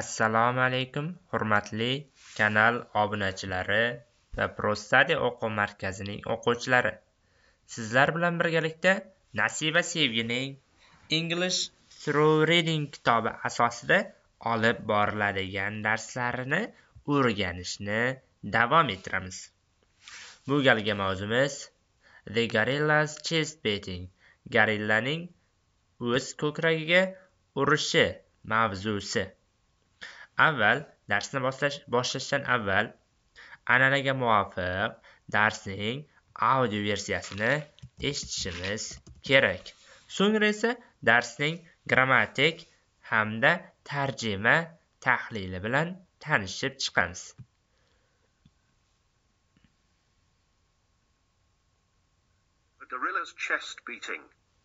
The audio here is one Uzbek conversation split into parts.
assalomu alaykum hurmatli kanal obunachilari va prostadi o'quv markazining o'quvchilari sizlar bilan birgalikda nasiba sevgining english through reading kitobi asosida olib boriladigan darslarini o'rganishni davom ettiramiz bu galgi mavzumiz the gorilla's chest beating gorillaning o'z ko'kragiga urishi mavzusi avval darsni boshlashdan avval an'anaga muvofiq darsning audio versiyasini eshitishimiz kerak so'ngra esa darsning grammatik hamda tarjima tahlili bilan tanishib chiqamiz The gorilla's chest beating.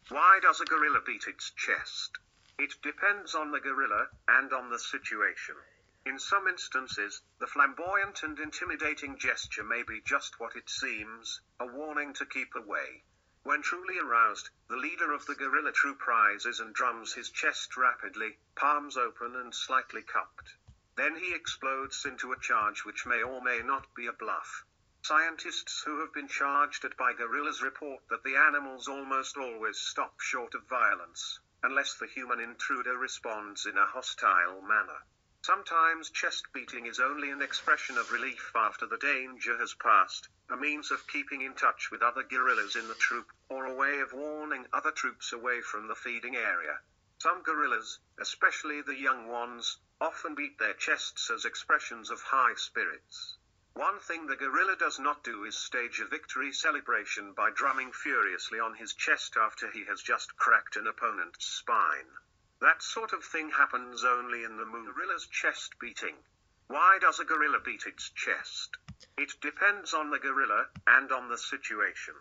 Why does a gorilla beat its chest? It depends on the gorilla, and on the situation. In some instances, the flamboyant and intimidating gesture may be just what it seems a warning to keep away. When truly aroused, the leader of the gorilla troop rises and drums his chest rapidly, palms open and slightly cupped. Then he explodes into a charge which may or may not be a bluff. Scientists who have been charged at by gorillas report that the animals almost always stop short of violence unless the human intruder responds in a hostile manner. Sometimes chest beating is only an expression of relief after the danger has passed, a means of keeping in touch with other gorillas in the troop, or a way of warning other troops away from the feeding area. Some gorillas, especially the young ones, often beat their chests as expressions of high spirits. One thing the gorilla does not do is stage a victory celebration by drumming furiously on his chest after he has just cracked an opponent's spine. That sort of thing happens only in the movie. Gorilla's chest beating. Why does a gorilla beat its chest? It depends on the gorilla and on the situation.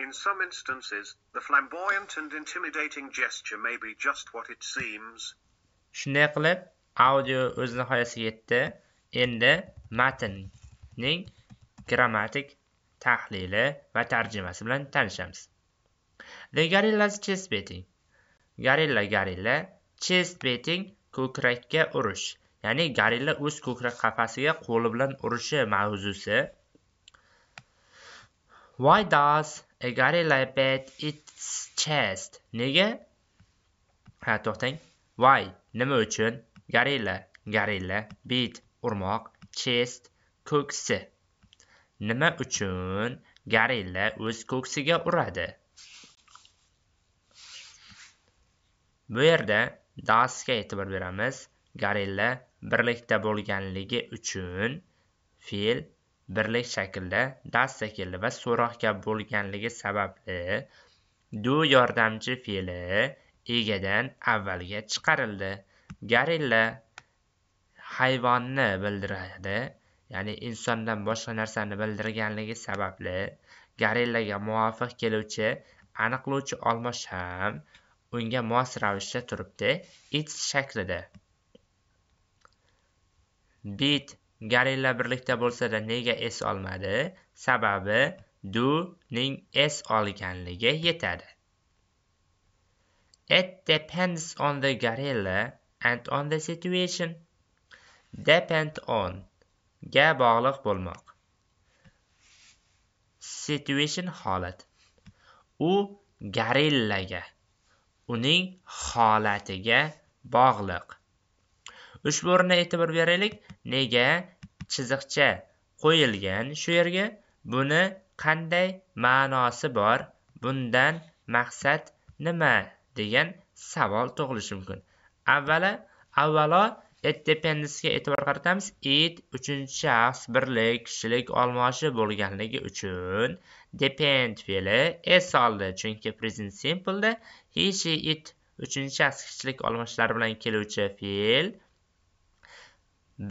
In some instances, the flamboyant and intimidating gesture may be just what it seems. Shunday qilib, audio o'zini himoyasiga yetdi. Endi matn. ning grammatik tahlili va tarjimasi bilan tanishamiz the gorillas chest beating gorilla gorilla chest beating ko'krakka urish ya'ni gorilla o'z ko'krak qafasiga qo'li bilan urishi mavzusi why does a gorilla beat its chest nega ha to'xtang why nima uchun gorilla gorilla beat urmoq chest ko'ksi nima uchun gorilla o'z ko'ksiga uradi bu yerda dasga e'tibor beramiz gorilla birlikda bo'lganligi uchun fe'l birlik shaklda das keldi va so'roqga bo'lganligi sababli du yordamchi fe'li egadan avvalga chiqarildi gorilla hayvonni bildiradi ya'ni insondan boshqa narsani bildirganligi sababli gorillaga muvofiq keluvchi aniqlovchi olmosh ham unga mos ravishda turibdi it shaklida bit gorilla birlikda bo'lsada nega es olmadi sababi du ning es olganligi yetadi it depends on the gorilla and on the situation depend on ga bog'liq bo'lmoq situation holat u gorillaga uning holatiga bog'liq ushbu o'rinda e'tibor beraylik nega chiziqcha qo'yilgan shu yerga buni qanday ma'nosi bor bundan maqsad nima degan savol tug'ilishi mumkin avvalo avvalo it dependisiga e'tibor qaratamiz it uchinchi shaxs birlik kishilik olmoshi bo'lganligi uchun depend fe'li s oldi chunki present simpleda he she it uchinchi shaxs kishilik olmoshlari bilan keluvchi fe'l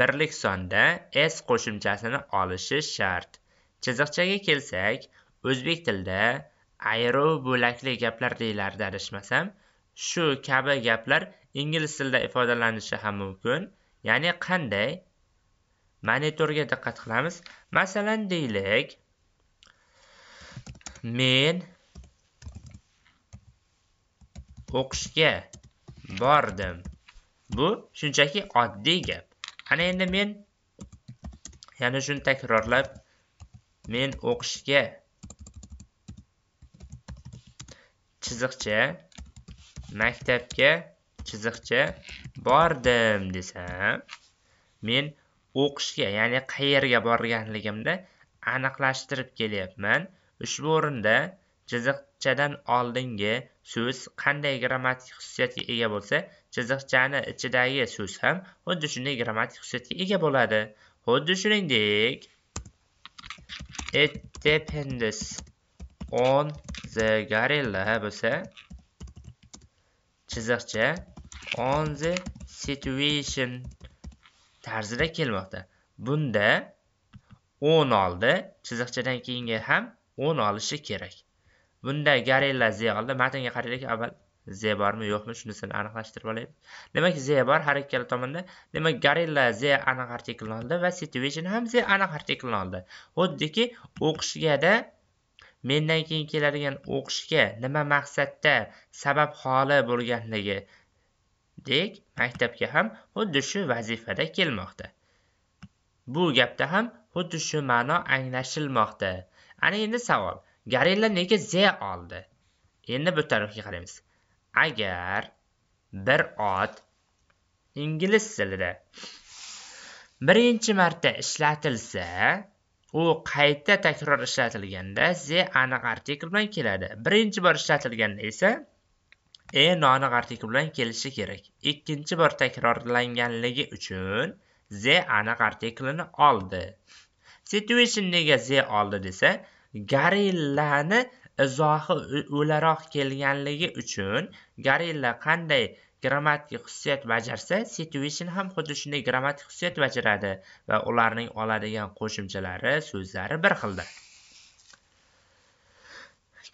birlik sonda s qo'shimchasini olishi shart chiziqchaga kelsak o'zbek tilida ayro bo'lakli gaplar deyilardi adashmasam shu kabi gaplar ingliz tilida ifodalanishi ham mumkin ya'ni qanday monitorga diqqat qilamiz masalan deylik men o'qishga bordim bu shunchaki oddiy gap ana endi men yana shuni takrorlab men o'qishga chiziqcha maktabga chiziqcha bordim desam men o'qishga ya'ni qayerga borganligimni aniqlashtirib kelyapman ushbu o'rinda chiziqchadan oldingi so'z qanday grammatik xususiyatga ega bo'lsa chiziqchani ichidagi so'z ham xuddi shunday grammatik xususiyatga ega bo'ladi xuddi shuningdek it depends on the gorilla bo'lsa chiziqcha on the situation tarzida kelmoqda bunda o'n oldi chiziqchadan keyingi ham o'n olishi kerak bunda gorilla z oldi matnga qaraylik avval z bormi yo'qmi shunisini aniqlashtirib olaylik demak z bor har ikkala tomonda demak gorilla z aniq artiklni oldi va situation ham z aniq artiklni oldi xuddiki o'qishgada mendan keyin keladigan o'qishga nima maqsadda sabab holi bo'lganligi dek maktabga ham xuddi shu vazifada kelmoqda bu gapda ham xuddi shu ma'no anglashilmoqda ana endi savol garilla nega z oldi endi bu tarafga qaraymiz agar bir ot ingliz tilida birinchi marta ishlatilsa u qayta takror ishlatilganda z aniq artikl bilan keladi birinchi bor ishlatilganda esa e noaniq artikli bilan kelishi kerak ikkinchi bor takrorlanganligi uchun z aniq artiklini oldi situation nega z oldi desa gorillani izohi o'laroq kelganligi uchun gorilla qanday grammatik xususiyat bajarsa situation ham xuddi shunday grammatik xususiyat bajaradi va ularning oladigan qo'shimchalari so'zlari bir xilda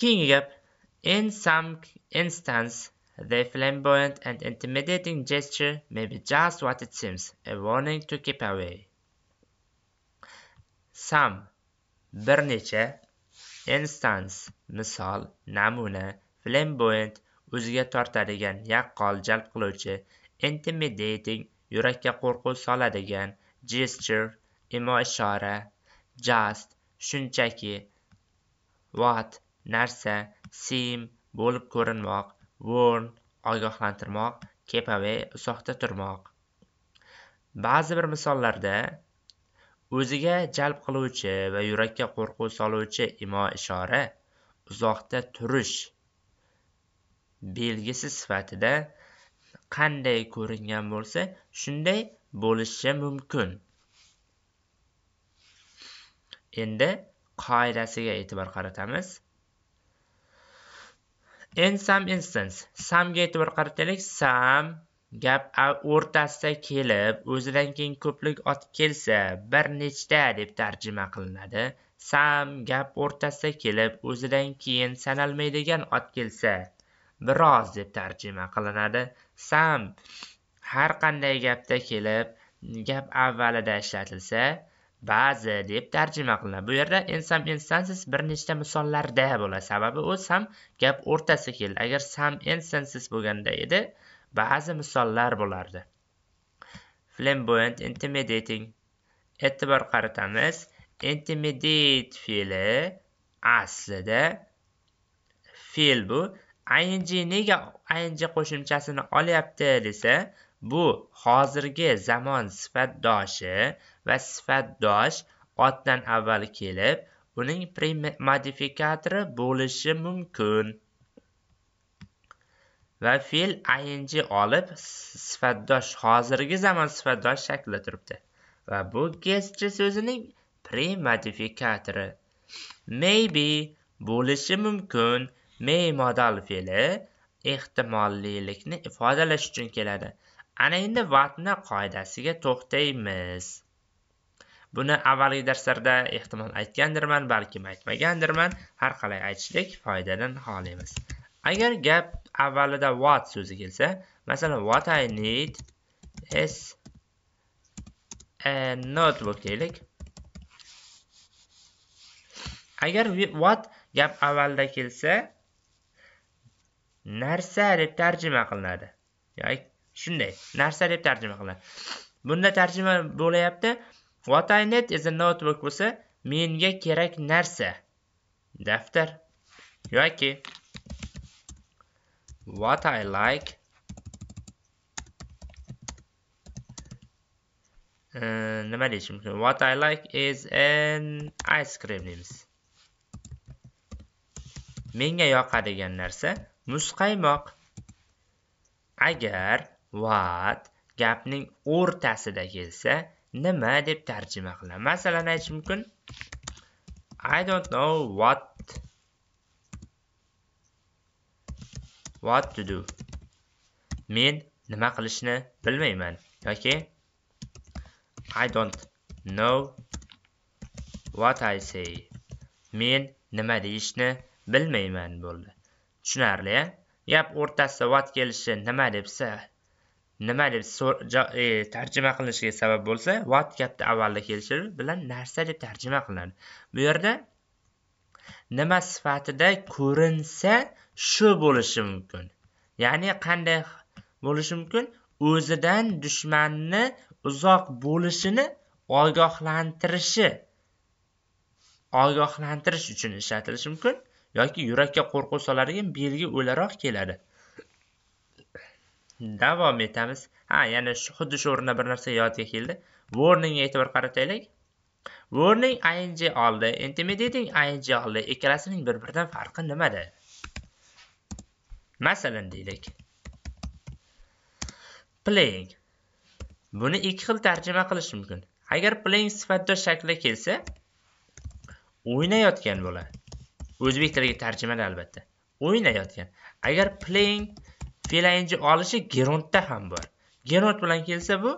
keyingi gap In some instances, the flamboyant and intimidating gesture may be just what it seems, a warning to keep away. Some bir necha instance misol namuna flamboyant o'ziga tortadigan yaqqol jalb qiluvchi intimidating yurakka qo'rquv soladigan gesture imo ishora just shunchaki what narsa seem bo'lib ko'rinmoq warn ogohlantirmoq away uzoqda turmoq ba'zi bir misollarda o'ziga jalb qiluvchi va yurakka qo'rquv soluvchi imo ishora uzoqda turish belgisi sifatida qanday ko'ringan bo'lsa shunday bo'lishi mumkin endi qoidasiga e'tibor qaratamiz in some instance samga e'tibor qarataylik sam gap o'rtasida kelib o'zidan keyin ko'plik otib kelsa bir nechta deb tarjima qilinadi sam gap o'rtasida kelib o'zidan keyin sanalmaydigan ot kelsa biroz deb tarjima qilinadi sam har qanday gapda kelib gap avvalida ishlatilsa ba'zi deb tarjima qilinadi bu yerda in some instances bir nechta misollarda bo'ladi sababi u sam gap o'rtasi keldi agar some instances bo'lganda edi ba'zi misollar bo'lardi flamboyant intimidating e'tibor qaratamiz intimidate fe'li aslida fe'l bu ing nega ing qo'shimchasini olyapti desa bu hozirgi zamon sifatdoshi va sifatdosh otdan avval kelib uning modifikatori bo'lishi mumkin va fe'l ing olib sifatdosh hozirgi zamon sifatdosh shaklida turibdi va bu getji so'zining premodifikatori maybe bo'lishi mumkin may modal fe'li ehtimollilikni ifodalash uchun keladi ana endi vatna qoidasiga to'xtaymiz buni avvalgi darslarda ehtimol aytgandirman balkim aytmagandirman har qalay aytishlik foydadan xoli emas agar gap avvalida what so'zi kelsa masalan what i need is a notebook deylik agar what gap avvalda kelsa narsa deb tarjima qilinadi yoki shunday narsa deb tarjima qilinadi bunda tarjima bo'layapti what i need is a notebook bo'lsa menga kerak narsa daftar yoki what i like e, nima deyish mumkin what i like is an ice cream deymiz menga yoqadigan narsa muzqaymoq agar what gapning o'rtasida kelsa nima deb tarjima qiladi masalan aytish mumkin i don't know what what to do men nima qilishni bilmayman yoki i don't know what i say men nima deyishni bilmayman bo'ldi tushunarli a gap o'rtasida what kelishi nima debsa nima deb tarjima qilinishiga sabab bo'lsa what katta avvalda kelishi bilan narsa deb tarjima qilinadi bu yerda nima sifatida ko'rinsa shu bo'lishi mumkin ya'ni qanday bo'lishi mumkin o'zidan dushmanni uzoq bo'lishini ogohlantirishi ogohlantirish uchun ishlatilishi mumkin yoki yurakka qo'rquv soladigan belgi o'laroq keladi davom etamiz ha yana shu xuddi shu o'rinda bir narsa yodga keldi warningga e'tibor qarataylik warning ing oldi intimidating ing oldi ikkalasining bir biridan farqi nimada masalan deylik playing buni ikki xil tarjima qilish mumkin agar playing sifatida shakli kelsa o'ynayotgan bo'ladi o'zbek tiliga tarjimada albatta o'ynayotgan agar playing fe'l olishi gerundda ham bor gerund bilan kelsa bu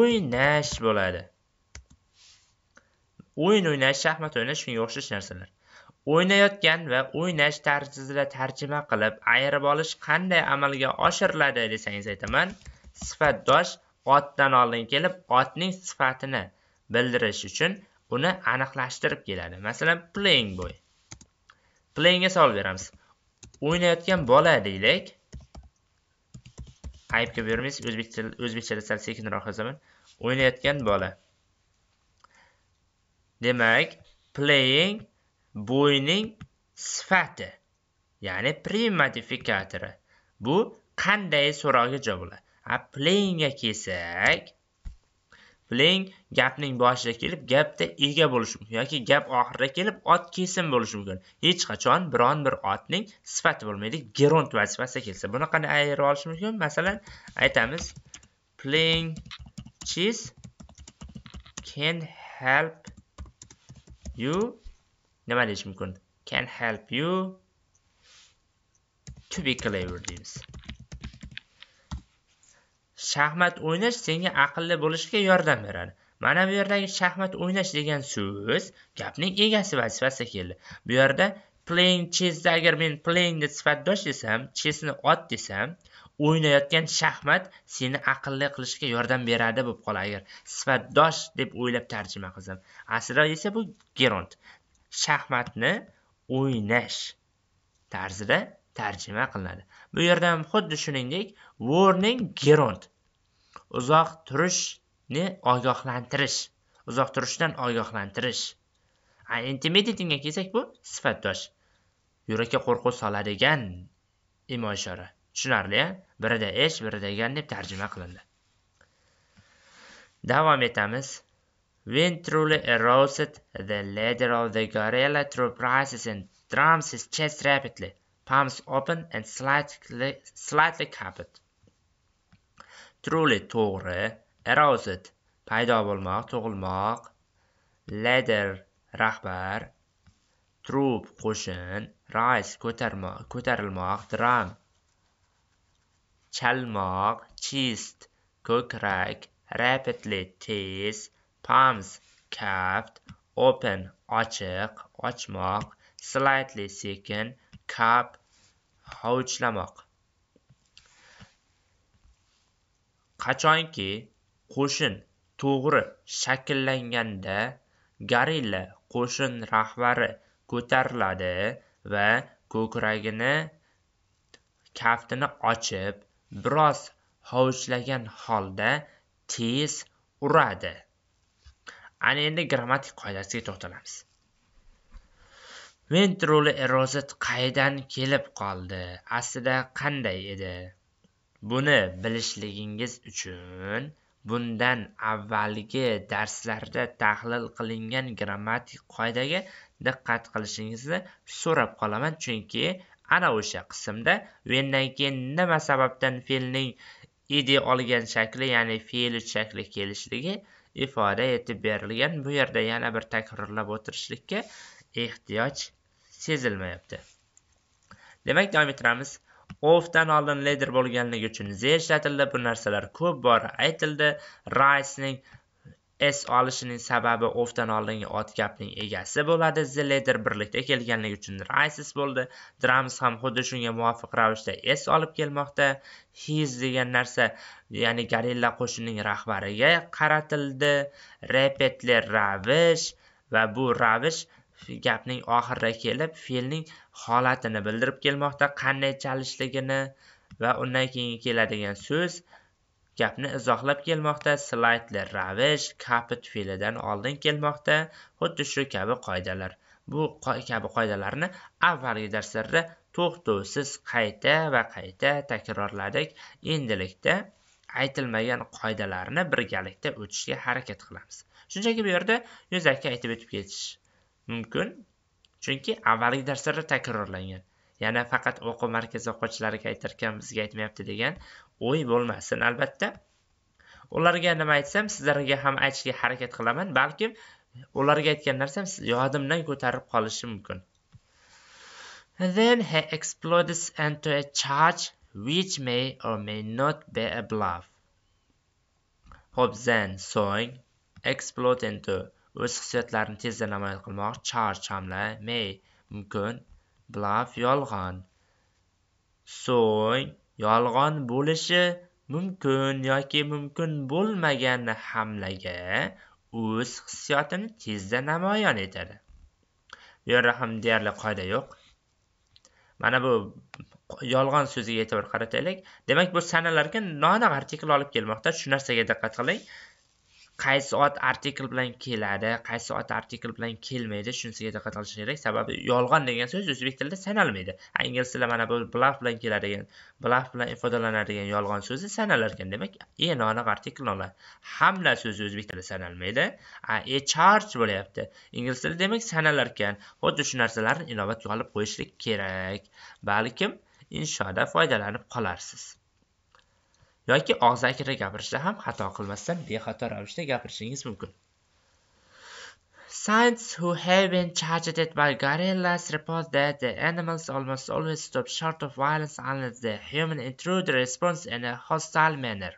o'ynash bo'ladi o'yin o'ynash shaxmat o'ynash shunga o'xshash narsalar o'ynayotgan va o'ynash tarzida tarjima qilib ayirib olish qanday amalga oshiriladi desangiz aytaman sifatdosh otdan oldin kelib otning sifatini bildirish uchun uni aniqlashtirib keladi masalan playing boy ga savol beramiz o'ynayotgan bola deylik aybga bermaysiz o'zbekchada sal sekinroq yozaman o'ynayotgan bola demak playing bo'yning sifati ya'ni modifikatori bu qanday so'rog'iga javob bo'ladi a playingga kelsak biling gapning boshida kelib gapda ega bo'lishi mumkin yoki gap oxirida kelib ot kesim bo'lishi mumkin hech qachon biron bir otning sifati bo'lmaydi gerund vazifasida kelsa buni qanday ayirib olish mumkin masalan aytamiz playing chess can help you nima deyish mumkin can help you to be clever deymiz shaxmat o'ynash senga aqlli bo'lishga yordam beradi mana bu yerdagi shaxmat o'ynash degan so'z gapning egasi vazifasida keldi bu yerda playing chessda agar men playingni sifatdosh desam chessni ot desam o'ynayotgan shaxmat seni aqlli qilishga yordam beradi bo'lib qoladi agar sifatdosh deb o'ylab tarjima qilsam aslida esa bu geront shaxmatni o'ynash tarzida tarjima qilinadi bu yerda ham xuddi shuningdek warning geront uzoq turishni ogohlantirish uzoq turishdan ogohlantirish intimidatingga kelsak bu sifatdosh yurakka qo'rquv soladigan imo ishora tushunarli a birida ish birida gan deb tarjima qilindi davom etamiz Wind truly eroded the of the gorilla through prices and drums his chest rapidly, palms open and slightly, slightly covered. truly to'g'ri aroused paydo bo'lmoq tug'ilmoq ladder rahbar troop qo'shin rise ko'tarilmoq drum chalmoq chest ko'krak rapidly tez palms kaft open ochiq ochmoq slightly sekin cup hovuchlamoq qachonki qo'shin to'g'ri shakllanganda gorilla qo'shin rahbari ko'tariladi va ko'kragini kaftini ochib biroz hovuchlagan holda tez uradi ana endi grammatik qoidasiga to'xtalamiz ventruli erozit qaydan kelib qoldi aslida qanday edi buni bilishligingiz uchun bundan avvalgi darslarda tahlil qilingan grammatik qoidaga diqqat qilishingizni so'rab qolaman chunki ana o'sha qismda vendan keyin nima sababdan fe'lning id olgan shakli ya'ni fe'li shakli kelishligi ifoda etib berilgan bu yerda yana bir takrorlab o'tirishlikka ehtiyoj sezilmayapti demak davom ettiramiz ofdan oldin leder bo'lganligi uchun z ishlatildi bu narsalar ko'p bor aytildi ricening s olishining sababi ofdan oldingi ot gapning egasi bo'ladi the leder birlikda kelganligi uchun rises bo'ldi drums ham xuddi shunga muvofiq ravishda s olib kelmoqda his degan narsa ya'ni gorilla qo'shining rahbariga qaratildi Repetler ravish va bu ravish gapning oxirida kelib fe'lning holatini bildirib kelmoqda qanday chalishligini va undan keyingi keladigan so'z gapni izohlab kelmoqda slaydli ravish kapit fe'lidan oldin kelmoqda xuddi shu kabi qoidalar bu kabi qoidalarni avvalgi darslarda to'xtovsiz qayta va qayta takrorladik endilikda aytilmagan qoidalarni birgalikda o'tishga harakat qilamiz shunchaki bu yerda yuzaki aytib o'tib ketish mumkin chunki avvalgi darslarda takrorlangan yana faqat o'quv markazi o'quvchilariga aytarkan bizga aytmayapti degan o'y bo'lmasin albatta ularga nima aytsam sizlarga ham aytishga harakat qilaman balkim ularga aytgan narsam yodimdan ko'tarib qolishi mumkin then he explodes into a charge which may or may not be a bluff. hop then soing explode into o'z hissiyotlarini tezda namoyon qilmoq may mumkin blaf yolg'on so'ng yolg'on bo'lishi mumkin yoki mumkin bo'lmagan hamlaga o'z hissiyotini tezda namoyon etadi bu yerda ham deyarli qoida yo'q mana bu yolg'on so'ziga e'tibor qarataylik demak bu sanalarga noaniq artikl olib kelmoqda shu narsaga diqqat qiling qaysi soat artikl bilan keladi qaysi soat artikl bilan kelmaydi shunisiga diqqat qilish kerak sababi yolg'on degan so'z o'zbek tilida sanalmaydi ingliz tilida mana bu blaf bilan keladigan blaf bilan ifodalanadigan yolg'on so'zi sanalar ekan demak e noaniq artikl nolar hamla so'zi o'zbek tilida sanalmaydi a e charge bo'lyapti ingliz tilida demak sanalar ekan xuddi shu narsalarni inobatga olib qo'yishlik kerak balkim inshoda foydalanib qolarsiz yoki og'zaki gapirishda ham xato qilmasdan bexato ravishda gapirishingiz mumkin Scientists who have been charged by gorillas report that the animals almost always stop short of violence unless the human intruder responds in a hostile manner.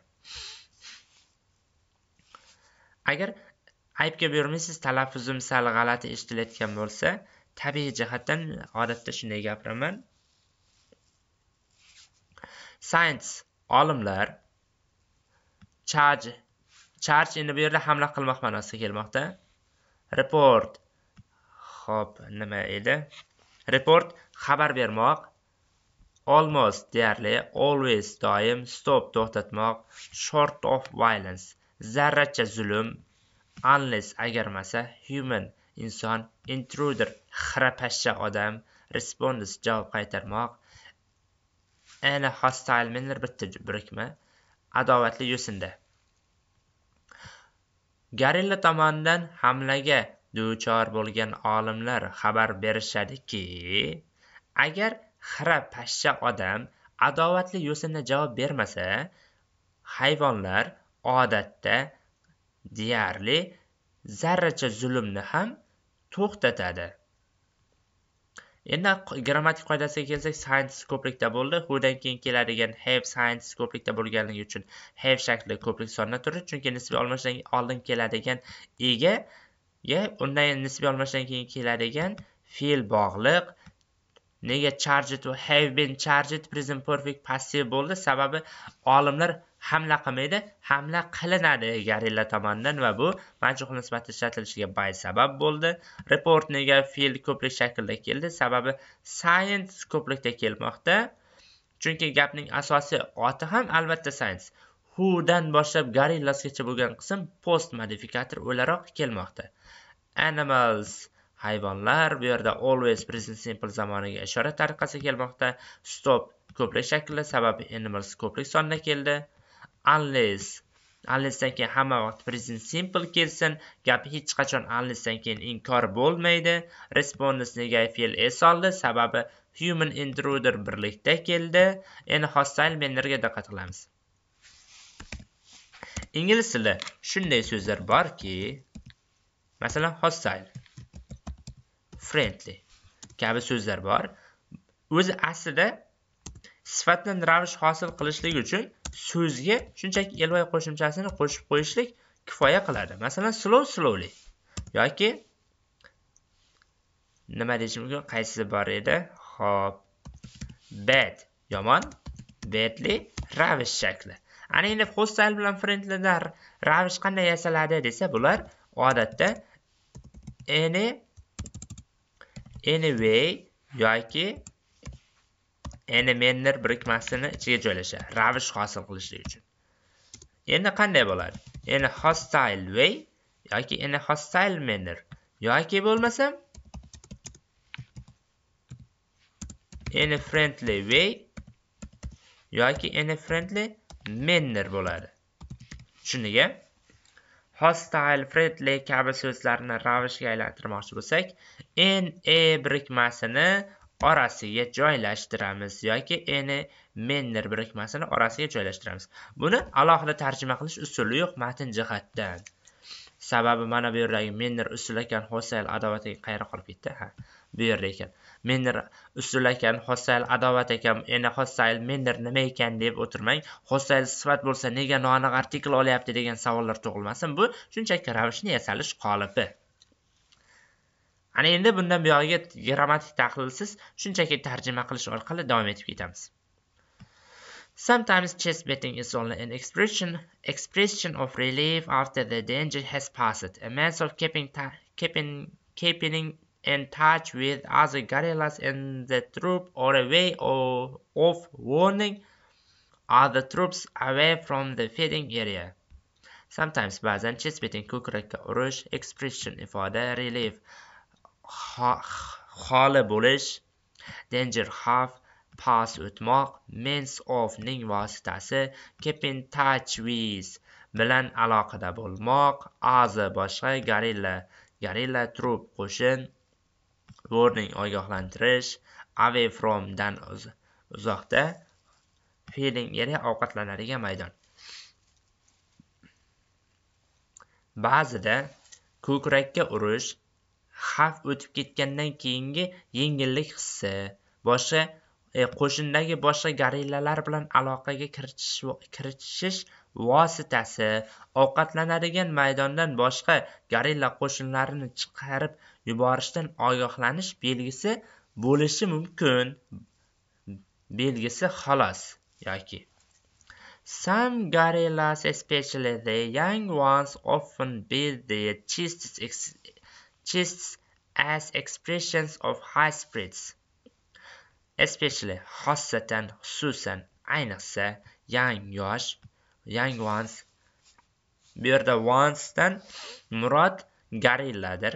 Agar aybga buyurmaysiz talaffuzim sal g'alati eshitilayotgan bo'lsa, tabiiy jihatdan odatda shunday gapiraman. Science olimlar charge charge endi bu yerda hamla qilmoq ma'nosida kelmoqda report hop nima edi report xabar bermoq almost deyarli always doim stop to'xtatmoq short of violence zarracha zulm unless agarmasa human inson intruder pashsha odam response javob qaytarmoq ana hostile manlar bitta birikma adovatli yo'sinda garilla tomonidan hamlaga duchor bo'lgan olimlar xabar berishadiki agar xira pashsha odam adovatli yo'sinda javob bermasa hayvonlar odatda deyarli zarracha zulmni ham to'xtatadi endi grammatik qoidasiga kelsak science ko'prikda bo'ldi hudan keyin keladigan have science ko'prikda bo'lganligi uchun have shakli ko'prik sonidan turadi chunki nisbiy almashishdan oldin keladigan ega ga undan nisbiy almashishdan keyin keladigan fe'l bog'liq nega charged have been charged present perfect passive bo'ldi sababi olimlar hamla qilmaydi hamla qilinadi gorilla tomonidan va bu majruh nisbati ishlatilishiga bay sabab bo'ldi report nega fe'l ko'plik shaklida keldi sababi science ko'plikda kelmoqda chunki gapning asosiy oti ham albatta science hudan boshlab garillasgacha bo'lgan qism post modifikator o'laroq kelmoqda animals hayvonlar bu yerda always present simple zamoniga ishora tariqasida kelmoqda stop ko'plik shaklida sababi animals ko'plik sonida keldi unless unlessdan keyin hamma vaqt present simple kelsin gap hech qachon unlessdan keyin inkor bo'lmaydi response fe'l s oldi sababi human intruder birlikda keldi endi hostile bannerga diqqat qilamiz ingliz tilida shunday so'zlar borki masalan hostile friendly kabi so'zlar bor o'zi aslida sifatni ravish hosil qilishlik uchun so'zga shunchaki ly qo'shimchasini qo'shib qo'yishlik kifoya qiladi masalan slow slowly yoki nima deyish mumkin qaysi bor edi hop bad yomon badly ravish shakli ana endi hostal bilan friendlida ravish qanday yasaladi desa bular odatda any anyway yoki elementlar birikmasini ichiga joylashadi ravish hosil qilishlik uchun endi qanday bo'ladi endi hostile way yoki endi hostile manner yoki bo'lmasam endi friendly way yoki endi friendly manner bo'ladi tushundiga hostile friendly kabi so'zlarni ravishga aylantirmoqchi bo'lsak na birikmasini orasiga joylashtiramiz yoki eni menner birikmasini orasiga joylashtiramiz buni alohida tarjima qilish usuli yo'q matn jihatdan sababi mana bu yerdagi menner usul ekan hosayl adovati qayerda qolib ketdi ha bu yerda ekan menner usul ekan hosayl adovat ekan endi hosayl menner nima ekan deb o'tirmang hosayl sifat bo'lsa nega noaniq artikl olyapti degan savollar tug'ilmasin bu shunchaki ravishni yasalish qolipi ana endi bundan buyog'iga grammatik tahlilsiz shunchaki tarjima qilish orqali davom etib ketamiz Sometimes chess betting is only an expression expression of relief after the danger has passed, a means of keeping keeping keeping in touch with other guerrillas in the troop or a way of, of warning other troops away from the feeding area. Sometimes ba'zan chess betting ko'krakka urish expression ifoda relief xoli bo'lish danger have past o'tmoq means of ning vositasi keep in touch with bilan aloqada bo'lmoq as boshqa gorilla gorilla troop qo'shin warning ogohlantirish away from dan uzoqda feeling yeri ovqatlanadigan maydon ba'zida ko'krakka urish xavf o'tib ketgandan keyingi yengillik hissi boshqa e, qo'shindagi boshqa gorillalar bilan aloqaga kiritishish vositasi ovqatlanadigan maydondan boshqa gorilla qo'shinlarini chiqarib yuborishdan ogohlanish belgisi bo'lishi mumkin belgisi xolos yoki Some gorillas especially the young ones often build their chests chests as expressions of high spirits. Especially xossatan, xususan, ayniqsa, young yosh, young ones. Bu yerda onesdan murod gorilladir.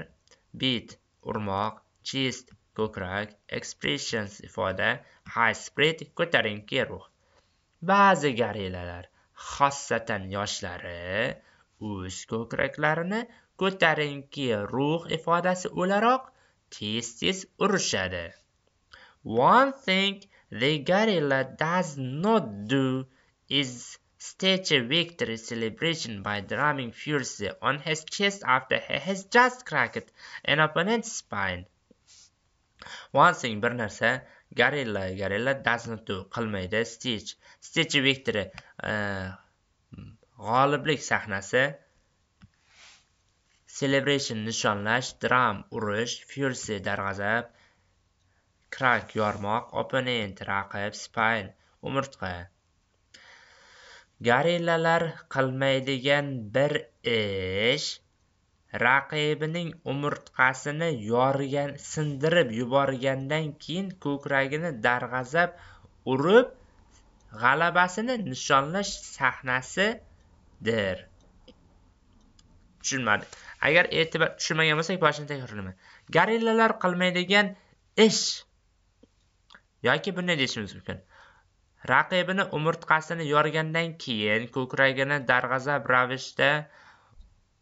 Beat urmoq, chest ko'krak, expressions ifoda, high spirit ko'tarinki ruh. Ba'zi gorillalar, xossatan yoshlari, o'z ko'kraklarini ko'tarinki ruh ifodasi o'laroq tez tez urishadi one thing the gorilla does not do is stage a victory celebration by drumming furiously on his chest after he has just cracked an opponent's spine one thing bir narsa gorilla gorilla does not do qilmaydi stage stage victory uh, g'oliblik sahnasi celebration nishonlash dram urish fury darg'azab krak yormoq opponent raqib spine umurtqa garillalar qilmaydigan bir ish raqibining umurtqasini yorgan sindirib yuborgandan keyin ko'kragini darg'azab urib g'alabasini nishonlash sahnasidir tushunmadim agar e'tibor tushmagan bo'lsak boshini takrorlayman gorillalar qilmaydigan ish yoki bunday deyishimiz mumkin raqibini umurtqasini yorgandan keyin ko'kragini darg'azab ravishda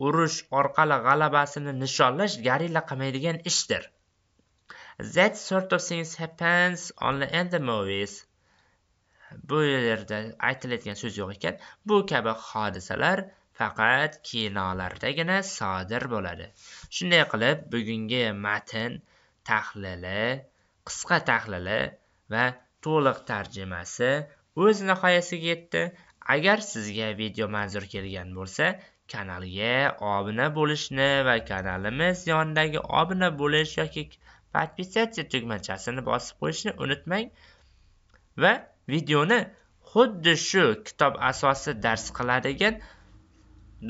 urush orqali g'alabasini nishonlash gorilla qilmaydigan ishdir that sort of things happens only in the movies bu yerda aytilayotgan so'z yo'q ekan bu kabi hodisalar faqat kinolardagina sodir bo'ladi shunday qilib bugungi matn tahlili qisqa tahlili va to'liq tarjimasi o'z nihoyasiga yetdi agar sizga video manzur kelgan bo'lsa kanalga obuna bo'lishni va kanalimiz yonidagi obuna bo'lish yoki подписаться tugmachasini bosib qo'yishni unutmang va videoni xuddi shu kitob asosida dars qiladigan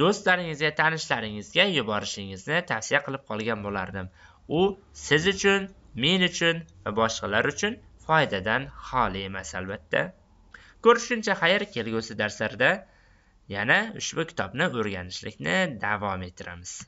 do'stlaringizga tanishlaringizga yuborishingizni tavsiya qilib qolgan bo'lardim u siz uchun men uchun va boshqalar uchun foydadan xoli emas albatta ko'rishguncha xayr kelgusi darslarda yana ushbu kitobni o'rganishlikni davom ettiramiz